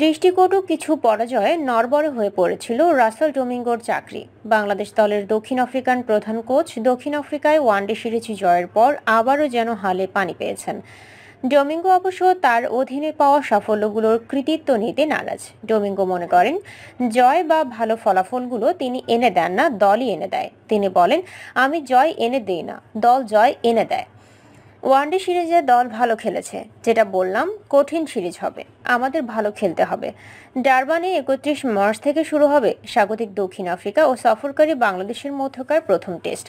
দৃষ্টিকটু কিছু পরাজয়ে নরবরে হয়ে পড়েছিল রাসেল ডোমিঙ্গোর চাকরি বাংলাদেশ দলের দক্ষিণ আফ্রিকান প্রধান কোচ দক্ষিণ আফ্রিকায় ওয়ানডে সিরিজ জয়ের পর আবারও যেন হালে পানি পেয়েছেন ডোমিঙ্গো অবশ্য তার অধীনে পাওয়া সাফল্যগুলোর কৃতিত্ব নিতে নারাজ ডোমিঙ্গো মনে করেন জয় বা ভালো ফলাফলগুলো তিনি এনে দেন না দলই এনে দেয় তিনি বলেন আমি জয় এনে দিই না দল জয় এনে দেয় ওয়ানডে সিরিজে দল ভালো খেলেছে যেটা বললাম কঠিন সিরিজ হবে আমাদের ভালো খেলতে হবে ডারবানে একত্রিশ মার্চ থেকে শুরু হবে স্বাগতিক দক্ষিণ আফ্রিকা ও সফরকারী বাংলাদেশের মধ্যকার প্রথম টেস্ট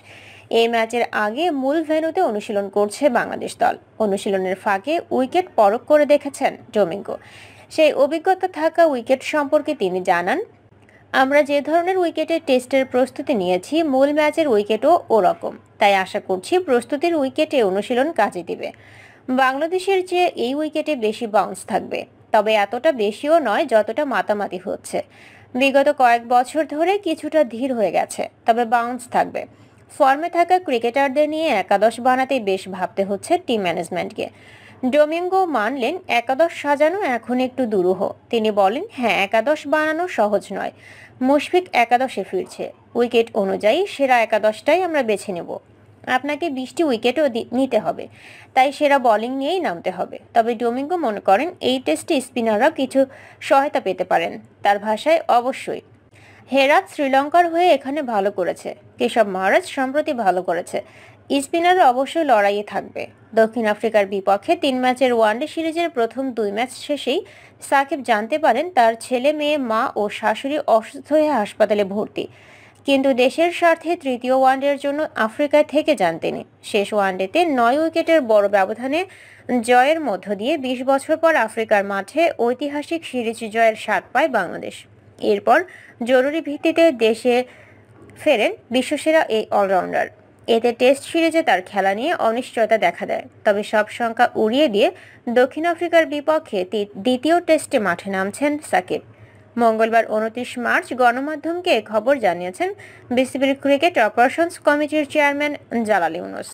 এই ম্যাচের আগে মূল ভেন্যুতে অনুশীলন করছে বাংলাদেশ দল অনুশীলনের ফাঁকে উইকেট পরক করে দেখেছেন ডোমিঙ্গো সেই অভিজ্ঞতা থাকা উইকেট সম্পর্কে তিনি জানান আমরা যে ধরনের উইকেটের টেস্টের প্রস্তুতি নিয়েছি মূল ম্যাচের উইকেটও ওরকম তাই আশা করছি প্রস্তুতির উইকেটে অনুশীলন কাজে দিবে বাংলাদেশের চেয়ে এই উইকেটে বেশি বাউন্স থাকবে তবে এতটা বেশিও নয় যতটা মাতামাতি হচ্ছে বিগত কয়েক বছর ধরে কিছুটা ধীর হয়ে গেছে তবে বাউন্স থাকবে ফর্মে থাকা ক্রিকেটারদের নিয়ে একাদশ বানাতে বেশ ভাবতে হচ্ছে টিম ম্যানেজমেন্টকে ডোমিঙ্গো মানলেন একাদশ সাজানো এখন একটু দুরূহ তিনি বলেন হ্যাঁ একাদশ বানানো সহজ নয় মুশফিক একাদশে ফিরছে উইকেট অনুযায়ী সেরা একাদশটাই আমরা বেছে নেব আপনাকে বিশটি উইকেটও নিতে হবে তাই সেরা বলিং নিয়েই নামতে হবে তবে ডোমিঙ্গো মনে করেন এই টেস্টে স্পিনাররা কিছু সহায়তা পেতে পারেন তার ভাষায় অবশ্যই হেরাত শ্রীলঙ্কার হয়ে এখানে ভালো করেছে কেশব মহারাজ সম্প্রতি ভালো করেছে স্পিনার অবশ্যই লড়াইয়ে থাকবে দক্ষিণ আফ্রিকার বিপক্ষে তিন ম্যাচের ওয়ানডে সিরিজের প্রথম দুই ম্যাচ শেষেই সাকিব জানতে পারেন তার ছেলে মেয়ে মা ও শাশুড়ি অসুস্থ হয়ে হাসপাতালে ভর্তি কিন্তু দেশের স্বার্থে তৃতীয় ওয়ানডের জন্য আফ্রিকায় থেকে যান তিনি শেষ ওয়ানডেতে নয় উইকেটের বড় ব্যবধানে জয়ের মধ্য দিয়ে ২০ বছর পর আফ্রিকার মাঠে ঐতিহাসিক সিরিজ জয়ের স্বাদ পায় বাংলাদেশ এরপর জরুরি ভিত্তিতে দেশে ফেরেন বিশ্বসেরা এই অলরাউন্ডার এতে টেস্ট সিরিজে তার খেলা নিয়ে অনিশ্চয়তা দেখা দেয় তবে সব সংখ্যা উড়িয়ে দিয়ে দক্ষিণ আফ্রিকার বিপক্ষে দ্বিতীয় টেস্টে মাঠে নামছেন সাকিব মঙ্গলবার উনত্রিশ মার্চ গণমাধ্যমকে খবর জানিয়েছেন বিসিবির ক্রিকেট অপারেশনস কমিটির চেয়ারম্যান জালাল ইউনুস